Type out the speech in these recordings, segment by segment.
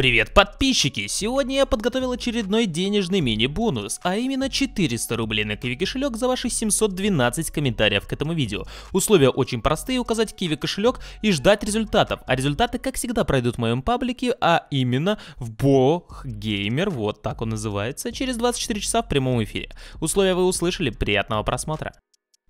Привет, подписчики! Сегодня я подготовил очередной денежный мини-бонус, а именно 400 рублей на киви кошелек за ваши 712 комментариев к этому видео. Условия очень простые, указать киви кошелек и ждать результатов, а результаты, как всегда, пройдут в моем паблике, а именно в Бог Геймер, вот так он называется, через 24 часа в прямом эфире. Условия вы услышали, приятного просмотра!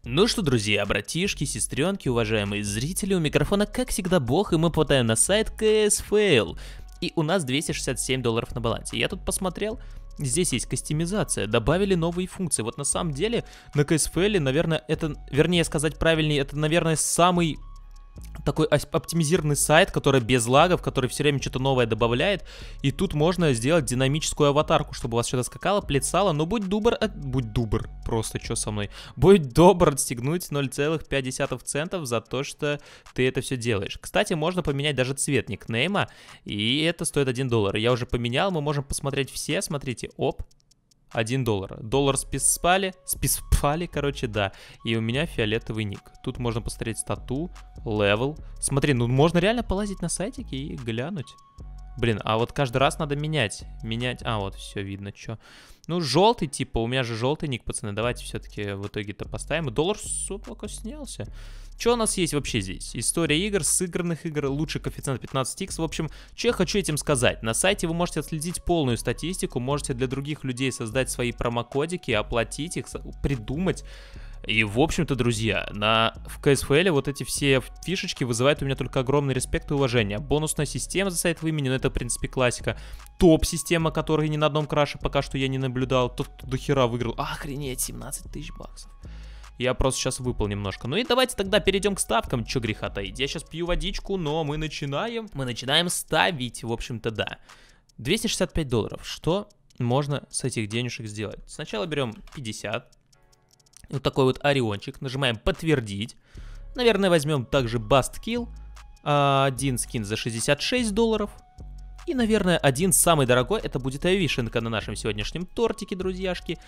Ну что, друзья, братишки, сестренки, уважаемые зрители, у микрофона, как всегда, бог, и мы попадаем на сайт KSFail. И у нас 267 долларов на балансе. Я тут посмотрел, Здесь есть кастомизация, добавили новые функции. Вот на самом деле на CSFL, наверное, это, вернее сказать правильнее, это, наверное, самый такой оптимизированный сайт, который без лагов, который все время что-то новое добавляет. И тут можно сделать динамическую аватарку, чтобы у вас что-то скакало, пляцало. Но будь дубр, э, будь дубр, просто что со мной. Будь добр отстегнуть 0,5 центов за то, что ты это все делаешь. Кстати, можно поменять даже цвет никнейма, и это стоит 1 доллар. Я уже поменял, мы можем посмотреть все, смотрите, оп, 1 доллар. Доллар списали, списали, короче, да. И у меня фиолетовый ник. Тут можно посмотреть стату, левел. Смотри, ну можно реально полазить на сайтике и глянуть. Блин, а вот каждый раз надо менять. Менять. А, вот, все видно, что. Ну, желтый, типа, у меня же желтый ник, пацаны. Давайте все-таки в итоге-то поставим. доллар, сука, снялся. Что у нас есть вообще здесь? История игр, сыгранных игр, лучший коэффициент 15x. В общем, что я хочу этим сказать. На сайте вы можете отследить полную статистику, можете для других людей создать свои промокодики, оплатить их, придумать и, в общем-то, друзья, на, в CSFL вот эти все фишечки вызывают у меня только огромный респект и уважение. Бонусная система за сайт имени, ну это, в принципе, классика. Топ-система, которой ни на одном краше пока что я не наблюдал. Тот, кто до хера выиграл. Охренеть, 17 тысяч баксов. Я просто сейчас выпал немножко. Ну и давайте тогда перейдем к ставкам. Че греха таить. Я сейчас пью водичку, но мы начинаем. Мы начинаем ставить, в общем-то, да. 265 долларов. Что можно с этих денежек сделать? Сначала берем 50 вот такой вот ориончик, нажимаем подтвердить. Наверное, возьмем также Bust Kill, а, один скин за 66 долларов. И, наверное, один самый дорогой, это будет вишенка на нашем сегодняшнем тортике, друзьяшки.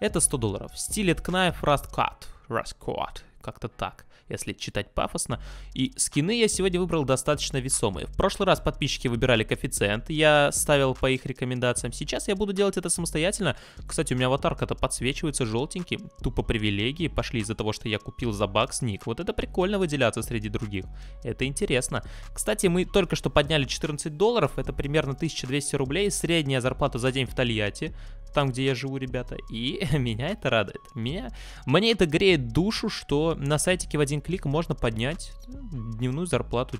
Это 100 долларов. Стилет Knife Rust Cut. Rust Cut как-то так, если читать пафосно. И скины я сегодня выбрал достаточно весомые. В прошлый раз подписчики выбирали коэффициент, я ставил по их рекомендациям. Сейчас я буду делать это самостоятельно. Кстати, у меня аватарка-то подсвечивается желтеньким. Тупо привилегии пошли из-за того, что я купил за бакс ник. Вот это прикольно выделяться среди других. Это интересно. Кстати, мы только что подняли 14 долларов, это примерно 1200 рублей. Средняя зарплата за день в Тольятти там, где я живу, ребята, и меня это радует. Меня... Мне это греет душу, что на сайтике в один клик можно поднять дневную зарплату,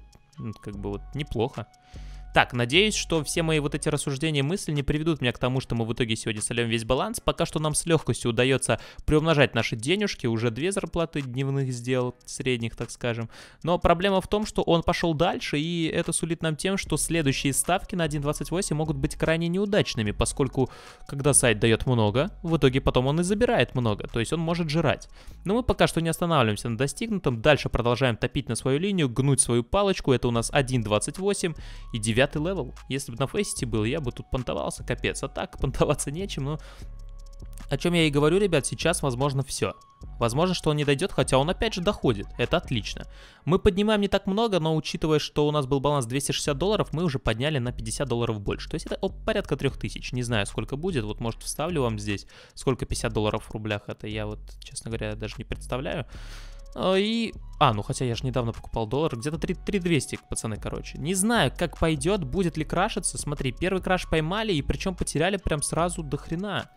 как бы вот неплохо. Так, надеюсь, что все мои вот эти рассуждения и мысли не приведут меня к тому, что мы в итоге сегодня сольем весь баланс. Пока что нам с легкостью удается приумножать наши денежки, уже две зарплаты дневных сделал, средних, так скажем. Но проблема в том, что он пошел дальше, и это сулит нам тем, что следующие ставки на 1.28 могут быть крайне неудачными, поскольку когда сайт дает много, в итоге потом он и забирает много, то есть он может жрать. Но мы пока что не останавливаемся на достигнутом, дальше продолжаем топить на свою линию, гнуть свою палочку, это у нас 1.28 и 9 Пятый левел. Если бы на фейсите был, я бы тут понтовался, капец. А так понтоваться нечем, но... Ну. О чем я и говорю, ребят, сейчас возможно все. Возможно, что он не дойдет, хотя он опять же доходит. Это отлично. Мы поднимаем не так много, но учитывая, что у нас был баланс 260 долларов, мы уже подняли на 50 долларов больше. То есть это о, порядка 3000. Не знаю, сколько будет. Вот, может, вставлю вам здесь, сколько 50 долларов в рублях. Это я вот, честно говоря, даже не представляю. А, и... А, ну хотя я же недавно покупал доллар, где-то 3200, пацаны, короче. Не знаю, как пойдет, будет ли крашиться. Смотри, первый краш поймали, и причем потеряли прям сразу до хрена.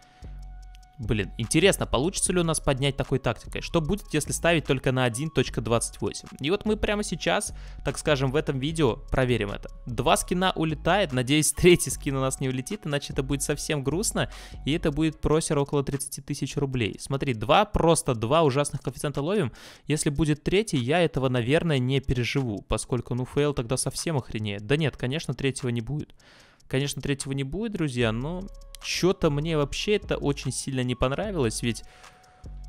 Блин, интересно, получится ли у нас поднять такой тактикой? Что будет, если ставить только на 1.28? И вот мы прямо сейчас, так скажем, в этом видео проверим это. Два скина улетает, надеюсь, третий скин у нас не улетит, иначе это будет совсем грустно, и это будет просер около 30 тысяч рублей. Смотри, два, просто два ужасных коэффициента ловим. Если будет третий, я этого, наверное, не переживу, поскольку, ну, фейл тогда совсем охренеет. Да нет, конечно, третьего не будет. Конечно, третьего не будет, друзья, но что-то мне вообще это очень сильно не понравилось, ведь...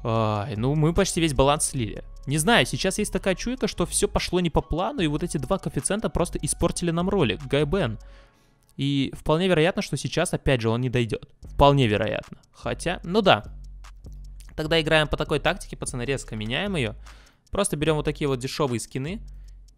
Ай, ну мы почти весь баланс слили. Не знаю, сейчас есть такая чуйка, что все пошло не по плану, и вот эти два коэффициента просто испортили нам ролик, Гайбен. И вполне вероятно, что сейчас, опять же, он не дойдет. Вполне вероятно. Хотя, ну да. Тогда играем по такой тактике, пацаны, резко меняем ее. Просто берем вот такие вот дешевые скины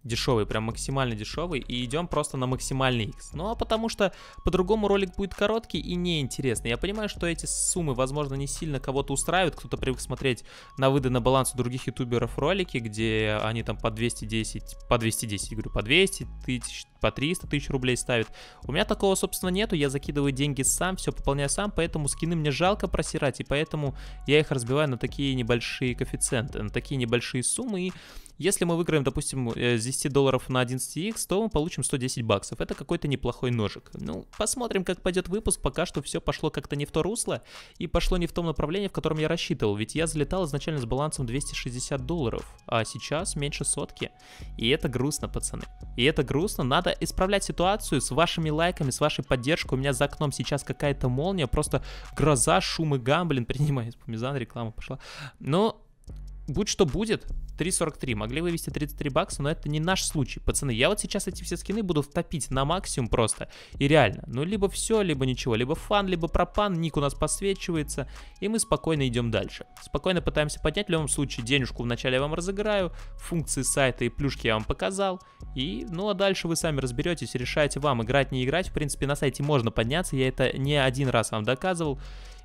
дешевый, прям максимально дешевый, и идем просто на максимальный X. Ну а потому что по-другому ролик будет короткий и неинтересный. Я понимаю, что эти суммы, возможно, не сильно кого-то устраивают, кто-то привык смотреть на выды на баланс у других ютуберов ролики, где они там по 210, по 210, говорю, по 200 тысяч, по 300 тысяч рублей ставят. У меня такого, собственно, нету, я закидываю деньги сам, все пополняю сам, поэтому скины мне жалко просирать, и поэтому я их разбиваю на такие небольшие коэффициенты, на такие небольшие суммы, и если мы выиграем, допустим, э, с 10 долларов на 11x, то мы получим 110 баксов. Это какой-то неплохой ножик. Ну, посмотрим, как пойдет выпуск. Пока что все пошло как-то не в то русло и пошло не в том направлении, в котором я рассчитывал. Ведь я залетал изначально с балансом 260 долларов, а сейчас меньше сотки. И это грустно, пацаны. И это грустно. Надо исправлять ситуацию с вашими лайками, с вашей поддержкой. У меня за окном сейчас какая-то молния, просто гроза, шум и гамблин. Принимаю, мизан, реклама пошла. Но будь что будет, 3.43. Могли вывести 33 бакса, но это не наш случай. Пацаны, я вот сейчас эти все скины буду втопить на максимум просто. И реально, ну либо все, либо ничего. Либо фан, либо пропан, ник у нас подсвечивается. И мы спокойно идем дальше. Спокойно пытаемся поднять. В любом случае, денежку вначале я вам разыграю. Функции сайта и плюшки я вам показал. И, ну а дальше вы сами разберетесь, решаете вам, играть, не играть. В принципе, на сайте можно подняться. Я это не один раз вам доказывал.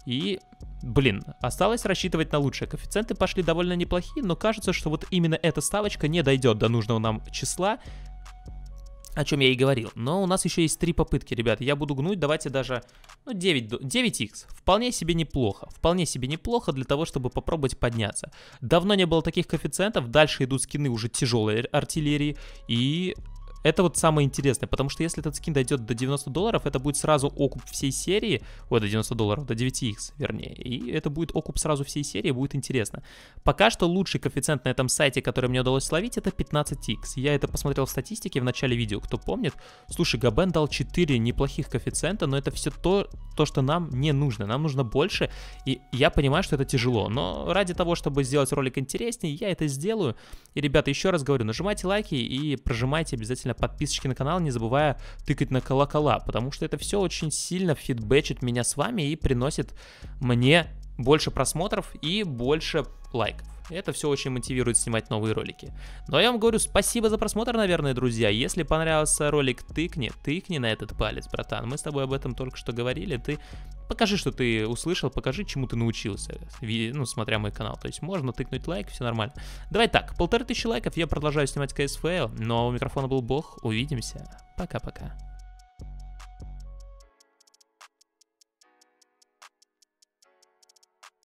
И, блин, осталось рассчитывать на лучшие Коэффициенты пошли довольно неплохие, но кажется, что вот именно эта ставочка не дойдет до нужного нам числа, о чем я и говорил. Но у нас еще есть три попытки, ребят. Я буду гнуть, давайте даже ну, 9, 9x. Вполне себе неплохо. Вполне себе неплохо для того, чтобы попробовать подняться. Давно не было таких коэффициентов. Дальше идут скины уже тяжелой артиллерии. И это вот самое интересное, потому что если этот скин дойдет до 90 долларов, это будет сразу окуп всей серии, ой, до 90 долларов, до 9x, вернее, и это будет окуп сразу всей серии, будет интересно. Пока что лучший коэффициент на этом сайте, который мне удалось словить, это 15x. Я это посмотрел в статистике в начале видео, кто помнит. Слушай, Габен дал 4 неплохих коэффициента, но это все то, то, что нам не нужно. Нам нужно больше, и я понимаю, что это тяжело, но ради того, чтобы сделать ролик интереснее, я это сделаю. И, ребята, еще раз говорю, нажимайте лайки и прожимайте обязательно подписочки на канал, не забывая тыкать на колокола, потому что это все очень сильно фидбэчит меня с вами и приносит мне больше просмотров и больше лайков. Это все очень мотивирует снимать новые ролики. Но ну, а я вам говорю спасибо за просмотр, наверное, друзья. Если понравился ролик, тыкни, тыкни на этот палец, братан. Мы с тобой об этом только что говорили. Ты покажи, что ты услышал, покажи, чему ты научился, ну, смотря мой канал. То есть можно тыкнуть лайк, все нормально. Давай так, полторы тысячи лайков, я продолжаю снимать КСФЛ, но у микрофона был Бог. Увидимся. Пока-пока.